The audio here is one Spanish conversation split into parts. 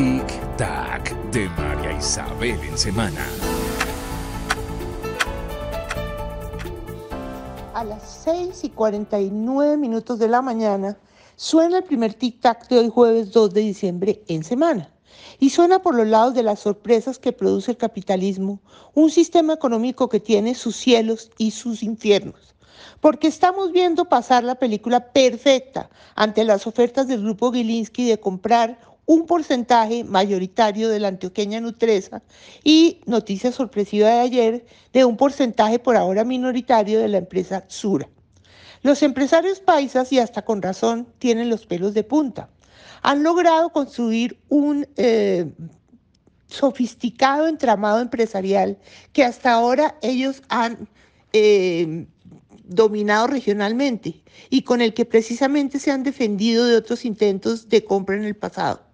Tic Tac de María Isabel en semana. A las 6 y 49 minutos de la mañana suena el primer Tic Tac de hoy jueves 2 de diciembre en semana. Y suena por los lados de las sorpresas que produce el capitalismo, un sistema económico que tiene sus cielos y sus infiernos porque estamos viendo pasar la película perfecta ante las ofertas del grupo Gilinski de comprar un porcentaje mayoritario de la antioqueña Nutresa y noticia sorpresiva de ayer de un porcentaje por ahora minoritario de la empresa Sura. Los empresarios paisas, y hasta con razón, tienen los pelos de punta. Han logrado construir un eh, sofisticado entramado empresarial que hasta ahora ellos han eh, dominado regionalmente y con el que precisamente se han defendido de otros intentos de compra en el pasado.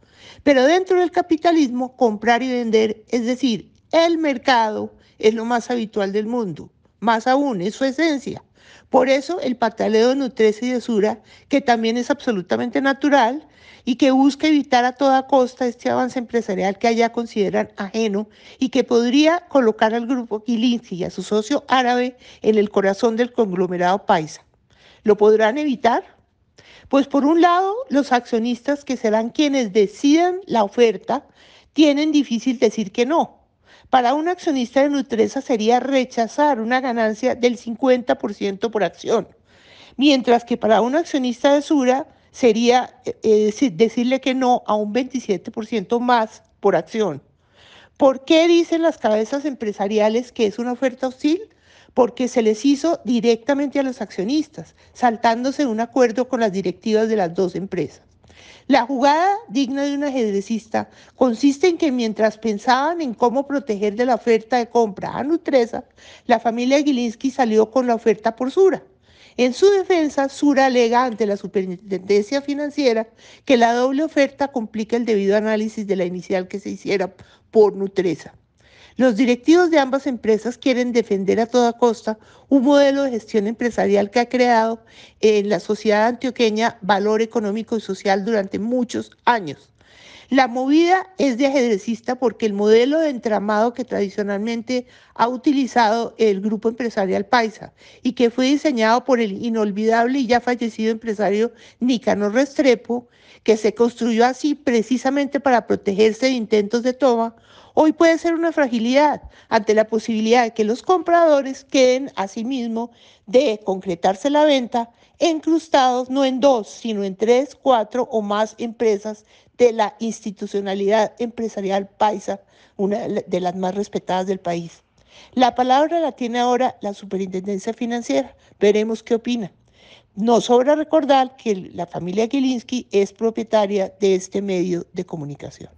Pero dentro del capitalismo, comprar y vender, es decir, el mercado, es lo más habitual del mundo. Más aún, es su esencia. Por eso el pataleo de nutrece y de que también es absolutamente natural y que busca evitar a toda costa este avance empresarial que allá consideran ajeno y que podría colocar al grupo Kilinsky y a su socio árabe en el corazón del conglomerado paisa. ¿Lo podrán evitar? Pues por un lado, los accionistas que serán quienes decidan la oferta tienen difícil decir que no. Para un accionista de Nutresa sería rechazar una ganancia del 50% por acción, mientras que para un accionista de Sura sería eh, eh, decirle que no a un 27% más por acción. ¿Por qué dicen las cabezas empresariales que es una oferta hostil? porque se les hizo directamente a los accionistas, saltándose un acuerdo con las directivas de las dos empresas. La jugada digna de un ajedrecista consiste en que mientras pensaban en cómo proteger de la oferta de compra a Nutresa, la familia Gilinski salió con la oferta por Sura. En su defensa, Sura alega ante la Superintendencia Financiera que la doble oferta complica el debido análisis de la inicial que se hiciera por Nutresa. Los directivos de ambas empresas quieren defender a toda costa un modelo de gestión empresarial que ha creado en la sociedad antioqueña valor económico y social durante muchos años. La movida es de ajedrecista porque el modelo de entramado que tradicionalmente ha utilizado el grupo empresarial Paisa y que fue diseñado por el inolvidable y ya fallecido empresario Nicanor Restrepo, que se construyó así precisamente para protegerse de intentos de toma, hoy puede ser una fragilidad ante la posibilidad de que los compradores queden a sí de concretarse la venta encrustados no en dos, sino en tres, cuatro o más empresas de la institucionalidad empresarial paisa, una de las más respetadas del país. La palabra la tiene ahora la Superintendencia Financiera. Veremos qué opina. No sobra recordar que la familia Gilinski es propietaria de este medio de comunicación.